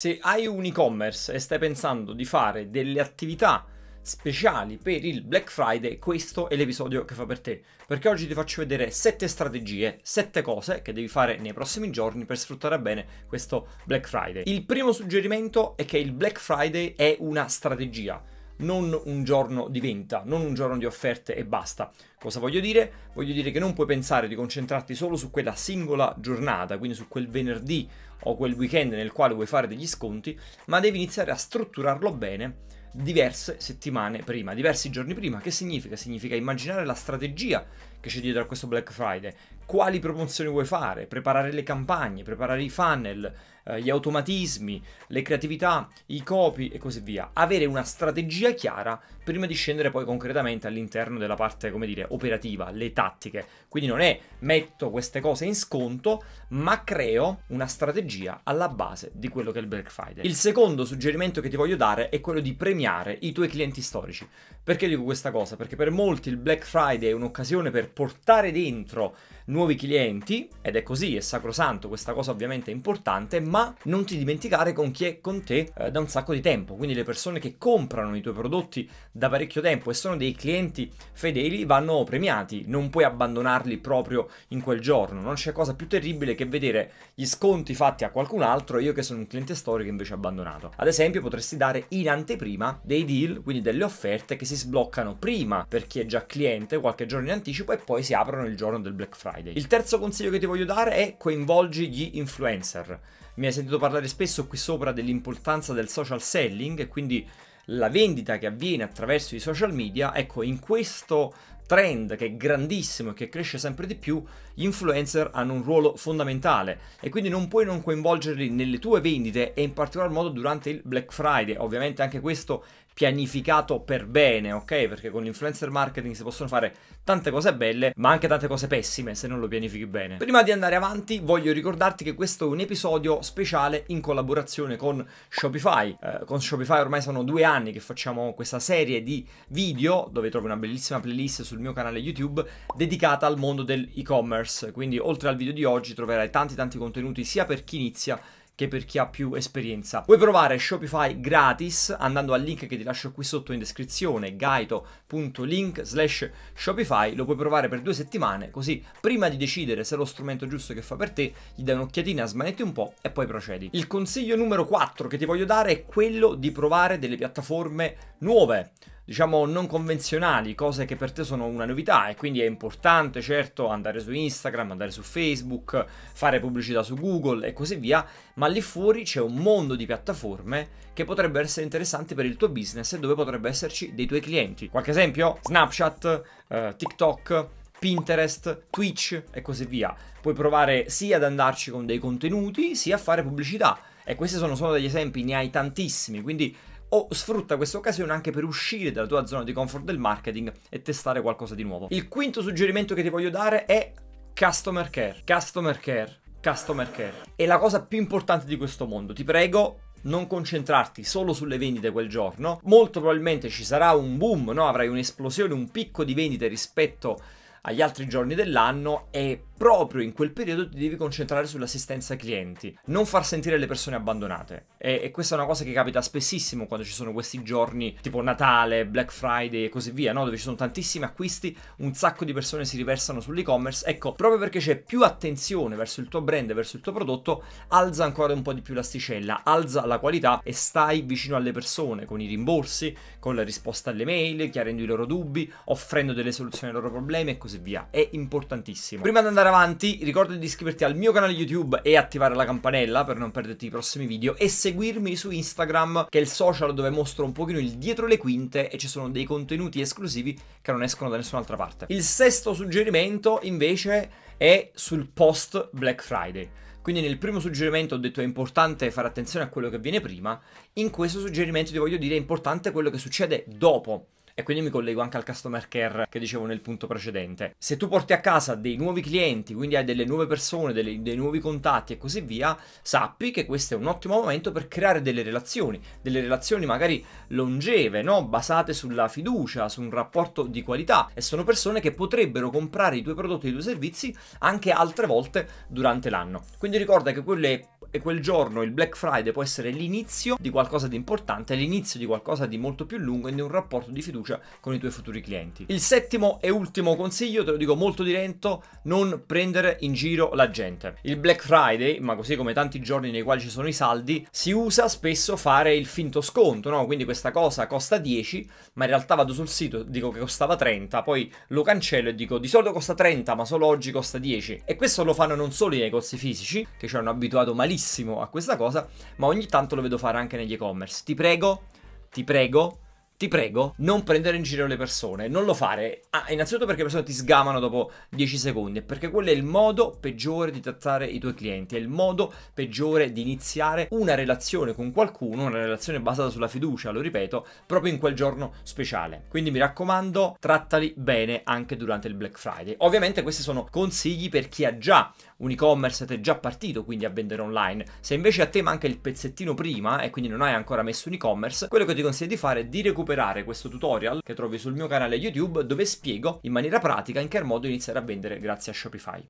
Se hai un e-commerce e stai pensando di fare delle attività speciali per il Black Friday, questo è l'episodio che fa per te, perché oggi ti faccio vedere 7 strategie, 7 cose che devi fare nei prossimi giorni per sfruttare bene questo Black Friday. Il primo suggerimento è che il Black Friday è una strategia non un giorno di venta, non un giorno di offerte e basta. Cosa voglio dire? Voglio dire che non puoi pensare di concentrarti solo su quella singola giornata, quindi su quel venerdì o quel weekend nel quale vuoi fare degli sconti, ma devi iniziare a strutturarlo bene diverse settimane prima, diversi giorni prima. Che significa? Significa immaginare la strategia che c'è dietro a questo Black Friday, quali promozioni vuoi fare, preparare le campagne, preparare i funnel, eh, gli automatismi, le creatività, i copy e così via. Avere una strategia chiara prima di scendere poi concretamente all'interno della parte, come dire, operativa, le tattiche. Quindi non è metto queste cose in sconto, ma creo una strategia alla base di quello che è il Black Friday. Il secondo suggerimento che ti voglio dare è quello di premiare i tuoi clienti storici. Perché dico questa cosa? Perché per molti il Black Friday è un'occasione per portare dentro nuovi clienti, ed è così, è sacrosanto, questa cosa ovviamente è importante, ma non ti dimenticare con chi è con te eh, da un sacco di tempo, quindi le persone che comprano i tuoi prodotti da parecchio tempo e sono dei clienti fedeli vanno premiati, non puoi abbandonarli proprio in quel giorno, non c'è cosa più terribile che vedere gli sconti fatti a qualcun altro, io che sono un cliente storico invece abbandonato. Ad esempio potresti dare in anteprima dei deal, quindi delle offerte che si sbloccano prima per chi è già cliente qualche giorno in anticipo e poi si aprono il giorno del Black Friday. Friday. Il terzo consiglio che ti voglio dare è coinvolgi gli influencer. Mi hai sentito parlare spesso qui sopra dell'importanza del social selling quindi la vendita che avviene attraverso i social media, ecco, in questo trend che è grandissimo e che cresce sempre di più, gli influencer hanno un ruolo fondamentale e quindi non puoi non coinvolgerli nelle tue vendite e in particolar modo durante il Black Friday. Ovviamente anche questo pianificato per bene, ok? Perché con l'influencer marketing si possono fare tante cose belle, ma anche tante cose pessime se non lo pianifichi bene. Prima di andare avanti, voglio ricordarti che questo è un episodio speciale in collaborazione con Shopify. Eh, con Shopify ormai sono due anni che facciamo questa serie di video dove trovi una bellissima playlist sul mio canale YouTube dedicata al mondo dell'e-commerce. Quindi, oltre al video di oggi, troverai tanti tanti contenuti sia per chi inizia che per chi ha più esperienza. Puoi provare Shopify gratis andando al link che ti lascio qui sotto in descrizione, gaito.link slash Shopify, lo puoi provare per due settimane, così prima di decidere se è lo strumento giusto che fa per te, gli dai un'occhiatina, smanetti un po' e poi procedi. Il consiglio numero 4 che ti voglio dare è quello di provare delle piattaforme nuove diciamo non convenzionali, cose che per te sono una novità e quindi è importante certo andare su Instagram, andare su Facebook, fare pubblicità su Google e così via, ma lì fuori c'è un mondo di piattaforme che potrebbero essere interessanti per il tuo business e dove potrebbero esserci dei tuoi clienti. Qualche esempio? Snapchat, eh, TikTok, Pinterest, Twitch e così via. Puoi provare sia ad andarci con dei contenuti, sia a fare pubblicità. E questi sono solo degli esempi, ne hai tantissimi, quindi o sfrutta questa occasione anche per uscire dalla tua zona di comfort del marketing e testare qualcosa di nuovo. Il quinto suggerimento che ti voglio dare è customer care. Customer care. Customer care. È la cosa più importante di questo mondo. Ti prego, non concentrarti solo sulle vendite quel giorno, molto probabilmente ci sarà un boom, no? avrai un'esplosione, un picco di vendite rispetto agli altri giorni dell'anno e proprio in quel periodo ti devi concentrare sull'assistenza ai clienti, non far sentire le persone abbandonate. E, e, questa è una cosa che capita spessissimo quando ci sono questi giorni tipo Natale, Black Friday e così via, no? dove ci sono tantissimi acquisti, un sacco di persone si riversano sull'e-commerce. Ecco, proprio perché c'è più attenzione verso il tuo brand, verso il tuo prodotto, alza ancora un po' di più l'asticella, alza la qualità e stai vicino alle persone con i rimborsi, con la risposta alle mail, chiarendo i loro dubbi, offrendo delle soluzioni ai loro problemi e così via così via. È importantissimo. Prima di andare avanti, ricordo di iscriverti al mio canale YouTube e attivare la campanella per non perderti i prossimi video e seguirmi su Instagram, che è il social dove mostro un pochino il dietro le quinte e ci sono dei contenuti esclusivi che non escono da nessun'altra parte. Il sesto suggerimento, invece, è sul post Black Friday. Quindi nel primo suggerimento ho detto è importante fare attenzione a quello che avviene prima, in questo suggerimento ti voglio dire è importante quello che succede dopo. E quindi mi collego anche al customer care che dicevo nel punto precedente. Se tu porti a casa dei nuovi clienti, quindi hai delle nuove persone, delle, dei nuovi contatti e così via, sappi che questo è un ottimo momento per creare delle relazioni, delle relazioni magari longeve, no? basate sulla fiducia, su un rapporto di qualità e sono persone che potrebbero comprare i tuoi prodotti e i tuoi servizi anche altre volte durante l'anno. Quindi ricorda che quelle e quel giorno, il Black Friday, può essere l'inizio di qualcosa di importante, l'inizio di qualcosa di molto più lungo e di un rapporto di fiducia fiducia con i tuoi futuri clienti. Il settimo e ultimo consiglio, te lo dico molto di lento, non prendere in giro la gente. Il Black Friday, ma così come tanti giorni nei quali ci sono i saldi, si usa spesso fare il finto sconto, no? Quindi questa cosa costa 10, ma in realtà vado sul sito, dico che costava 30, poi lo cancello e dico di solito costa 30, ma solo oggi costa 10. E questo lo fanno non solo i negozi fisici, che ci hanno abituato malissimo a questa cosa, ma ogni tanto lo vedo fare anche negli e-commerce. Ti prego, ti prego, ti prego, non prendere in giro le persone, non lo fare. Ah, innanzitutto perché le persone ti sgamano dopo 10 secondi, perché quello è il modo peggiore di trattare i tuoi clienti, è il modo peggiore di iniziare una relazione con qualcuno, una relazione basata sulla fiducia, lo ripeto, proprio in quel giorno speciale. Quindi mi raccomando, trattali bene anche durante il Black Friday. Ovviamente questi sono consigli per chi ha già un e-commerce ed è già partito quindi a vendere online. Se invece a te manca il pezzettino prima e quindi non hai ancora messo un e-commerce, quello che ti consiglio di fare è di recuperare recuperare questo tutorial che trovi sul mio canale YouTube dove spiego in maniera pratica in che modo iniziare a vendere grazie a Shopify.